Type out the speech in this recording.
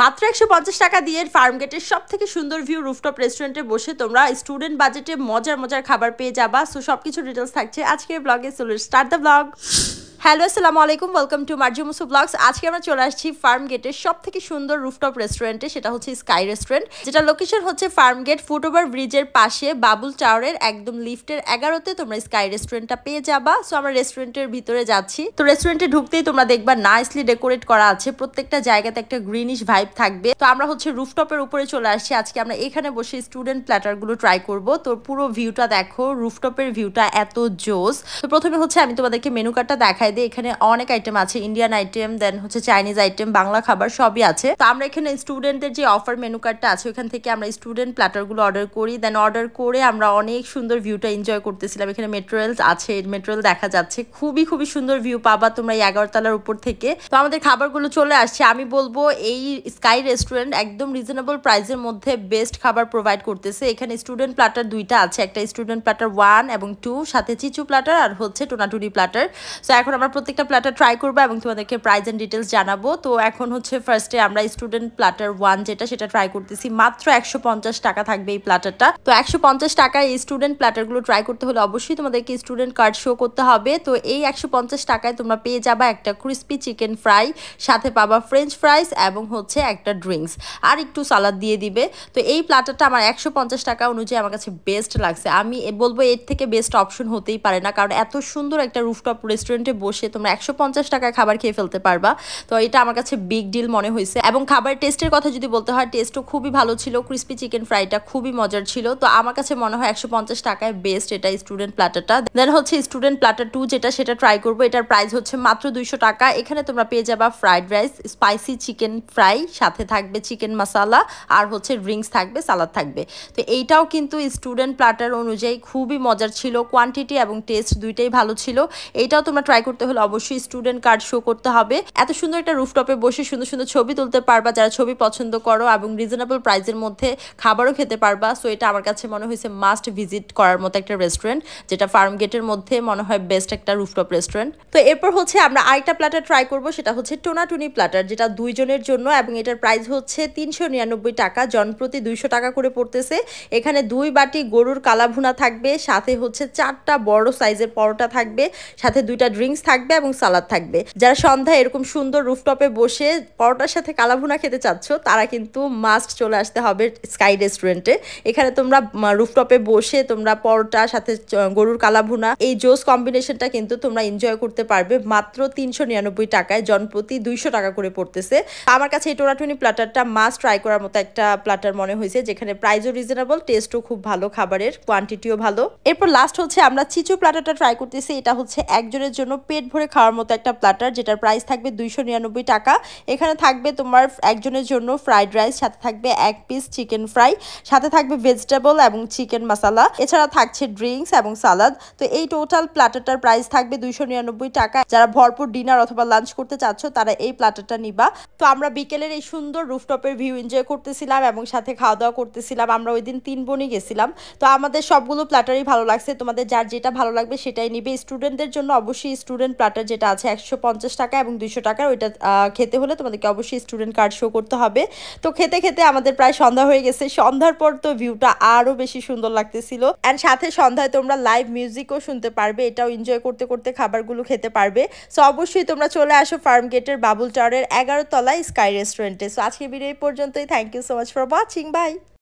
মাত্র একশো টাকা দিয়ে ফার্ম গেটের সব থেকে সুন্দর ভিউ রুফটপ রেস্টুরেন্টে বসে তোমরা স্টুডেন্ট বাজেটে মজার মজার খাবার পেয়ে যাবা সো সবকিছু ডিটেলস থাকছে আজকের ব্লগে so let's start the blog hello আসসালামু আলাইকুম ওয়েলকাম টু মার্জি মুসু ব্লগস আজকে আমরা চলে আসছি ফার্ম গেটের সব থেকে সুন্দর রুফটপ রেস্টুরেন্টে সেটা হচ্ছে স্কাই রেস্টুরেন্ট যেটা লোকেশন হচ্ছে ফার্ম গেট ফুটওভার ব্রিজের পাশে বাবুল টাওয়ারের একদম লিফটের এগারোতে তোমরা স্কাই রেস্টুরেন্টটা পেয়ে যাবা সো আমরা রেস্টুরেন্টের ভিতরে যাচ্ছি তো রেস্টুরেন্টে ঢুকতেই তোমরা দেখবা নাইসলি ডেকোরেট করা আছে প্রত্যেকটা জায়গাতে একটা গ্রিনিশ ভাইব থাকবে তো আমরা হচ্ছে রুফটপের উপরে চলে আসছি আজকে আমরা এখানে বসে স্টুডেন্ট প্ল্যাটারগুলো ট্রাই করবো তো পুরো ভিউটা দেখো রুফটপের ভিউটা এত জোস তো প্রথমে হচ্ছে আমি তোমাদেরকে মেনু কার্ডটা দেখাই দেখাই এখানে অনেক আইটেম আছে ইন্ডিয়ান আইটেম দেন হচ্ছে চাইনিজ আইটেম বাংলা খাবার সবই আছে তো আমরা এখানে স্টুডেন্টদের যে অফার মেনু কার্ডটা আছে ওখান থেকে আমরা স্টুডেন্ট প্ল্যাটারগুলো অর্ডার করি দেন অর্ডার করে আমরা অনেক সুন্দর ভিউটা এনজয় করতেছিলাম এখানে মেটেরিয়ালস আছে মেটেরিয়াল দেখা যাচ্ছে খুবই খুবই সুন্দর ভিউ পাবা তোমরা এই এগারোতলার উপর থেকে তো আমাদের খাবারগুলো চলে আসছে আমি বলবো এই স্কাই রেস্টুরেন্ট একদম রিজনেবল প্রাইসের মধ্যে বেস্ট খাবার প্রোভাইড করতেছে এখানে স্টুডেন্ট প্ল্যাটার দুইটা আছে একটা স্টুডেন্ট প্ল্যাটার ওয়ান এবং টু সাথে চিচু প্ল্যাটার আর হচ্ছে টোনাটুরি প্ল্যাটার সো এখন আমরা প্রত্যেকটা প্ল্যাটার ট্রাই করবো এবং তোমাদেরকে প্রাইস অ্যান্ড ডিটেলস জানাবো তো এখন হচ্ছে ফার্স্টে আমরা স্টুডেন্ট প্ল্যাটার ওয়ান যেটা সেটা ট্রাই করতেছি মাত্র একশো টাকা থাকবে এই প্ল্যাটারটা তো একশো টাকা এই স্টুডেন্ট প্ল্যাটারগুলো ট্রাই করতে হলে অবশ্যই তোমাদেরকে স্টুডেন্ট কার্ড শো করতে হবে তো এই একশো টাকায় তোমরা পেয়ে যাবে একটা ক্রিস্পি চিকেন ফ্রাই সাথে পাবা ফ্রেঞ্চ ফ্রাইস এবং হচ্ছে একটা ড্রিঙ্কস আর একটু সালাদ দিয়ে দিবে তো এই প্ল্যাটারটা আমার একশো টাকা অনুযায়ী আমার কাছে বেস্ট লাগছে আমি বলবো এর থেকে বেস্ট অপশন হতেই পারে না কারণ এত সুন্দর একটা রুফটপ রেস্টুরেন্টে বসে তোমরা একশো পঞ্চাশ টাকায় খাবার খেয়ে ফেলতে পারবা তো এটা আমার কাছে বিগ ডিল মনে হয়েছে এবং খাবার টেস্টের কথা যদি বলতে হয় টেস্টও খুবই ভালো ছিল ক্রিস্পি চিকেন ফ্রাইটা খুবই মজার ছিল তো আমার কাছে মনে হয় একশো পঞ্চাশ টাকায় বেস্ট এটা স্টুডেন্ট প্লাটারটা দেন হচ্ছে স্টুডেন্ট প্লাটার টু যেটা সেটা ট্রাই করবো এটার প্রাইস হচ্ছে মাত্র দুইশো টাকা এখানে তোমরা পেয়ে যাবা fried rice spicy chicken fry সাথে থাকবে চিকেন মশালা আর হচ্ছে ড্রিঙ্কস থাকবে সালাদ থাকবে তো এইটাও কিন্তু স্টুডেন্ট প্লাটার অনুযায়ী খুবই মজার ছিল কোয়ান্টিটি এবং টেস্ট দুইটাই ভালো ছিল এইটাও তোমরা ট্রাই করতে করতে হলে অবশ্যই স্টুডেন্ট কার্ড শো করতে হবে এত সুন্দর একটা রুফটপে বসে সুন্দর সুন্দর ছবি তুলতে পারবা যারা ছবি পছন্দ করো এবং রিজনেবল এর মধ্যে খাবারও খেতে পারবা সো এটা আমার কাছে মনে হয়েছে মাস্ট ভিজিট করার মতো একটা রেস্টুরেন্ট যেটা ফার্ম গেটের মধ্যে মনে হয় বেস্ট একটা রুফটপ রেস্টুরেন্ট তো এরপর হচ্ছে আমরা আরেকটা প্ল্যাটার ট্রাই করব সেটা হচ্ছে টোনাটুনি প্ল্যাটার যেটা দুইজনের জন্য এবং এটার প্রাইস হচ্ছে তিনশো নিরানব্বই টাকা জনপ্রতি দুইশো টাকা করে পড়তেছে এখানে দুই বাটি গরুর কালাভুনা থাকবে সাথে হচ্ছে চারটা বড় সাইজের পরোটা থাকবে সাথে দুইটা ড্রিঙ্কস থাকবে এবং সালাদ থাকবে যারা সন্ধ্যায় এরকম সুন্দর রুফটপে বসে পরোটার সাথে কালাভুনা খেতে চাচ্ছ তারা কিন্তু মাস্ট চলে আসতে হবে স্কাই রেস্টুরেন্টে এখানে তোমরা রুফটপে বসে তোমরা পরোটা সাথে গরুর কালাভুনা এই জোস কম্বিনেশনটা কিন্তু তোমরা এনজয় করতে পারবে মাত্র তিনশো নিরানব্বই টাকায় জনপ্রতি দুইশো টাকা করে পড়তেছে আমার কাছে এই টোনাটুনি প্ল্যাটারটা মাস্ট ট্রাই করার মতো একটা প্ল্যাটার মনে হয়েছে যেখানে প্রাইসও রিজনেবল টেস্টও খুব ভালো খাবারের কোয়ান্টিটিও ভালো এরপর লাস্ট হচ্ছে আমরা চিচু প্ল্যাটারটা ট্রাই করতেছি এটা হচ্ছে একজনের জন্য পে পেট ভরে খাওয়ার মতো একটা প্ল্যাটার যেটার প্রাইস থাকবে দুইশো নিরানব্বই টাকা এখানে থাকবে তোমার একজনের জন্য ফ্রাইড রাইস সাথে থাকবে এক পিস চিকেন ফ্রাই সাথে থাকবে ভেজিটেবল এবং চিকেন মশালা এছাড়া থাকছে ড্রিঙ্কস এবং সালাদ তো এই টোটাল প্ল্যাটারটার প্রাইস থাকবে দুইশো নিরানব্বই টাকা যারা ভরপুর ডিনার অথবা লাঞ্চ করতে চাচ্ছ তারা এই প্ল্যাটারটা নিবা তো আমরা বিকেলের এই সুন্দর রুফটপের ভিউ এনজয় করতেছিলাম এবং সাথে খাওয়া দাওয়া করতেছিলাম আমরা ওই দিন তিন বোনই গেছিলাম তো আমাদের সবগুলো প্ল্যাটারই ভালো লাগছে তোমাদের যার যেটা ভালো লাগবে সেটাই নিবে স্টুডেন্টদের জন্য অবশ্যই স্টুডেন্ট স্টুডেন্ট প্লাটার যেটা আছে একশো টাকা এবং দুশো টাকার ওইটা খেতে হলে তোমাদেরকে অবশ্যই স্টুডেন্ট কার্ড শো করতে হবে তো খেতে খেতে আমাদের প্রায় সন্ধ্যা হয়ে গেছে সন্ধ্যার পর তো ভিউটা আরও বেশি সুন্দর লাগতেছিল অ্যান্ড সাথে সন্ধ্যায় তোমরা লাইভ মিউজিকও শুনতে পারবে এটাও এনজয় করতে করতে খাবারগুলো খেতে পারবে সো অবশ্যই তোমরা চলে আসো ফার্ম গেটের বাবুল টাওয়ারের এগারো তলায় স্কাই রেস্টুরেন্টে সো আজকে ভিডিও এই পর্যন্তই thank you so much for watching by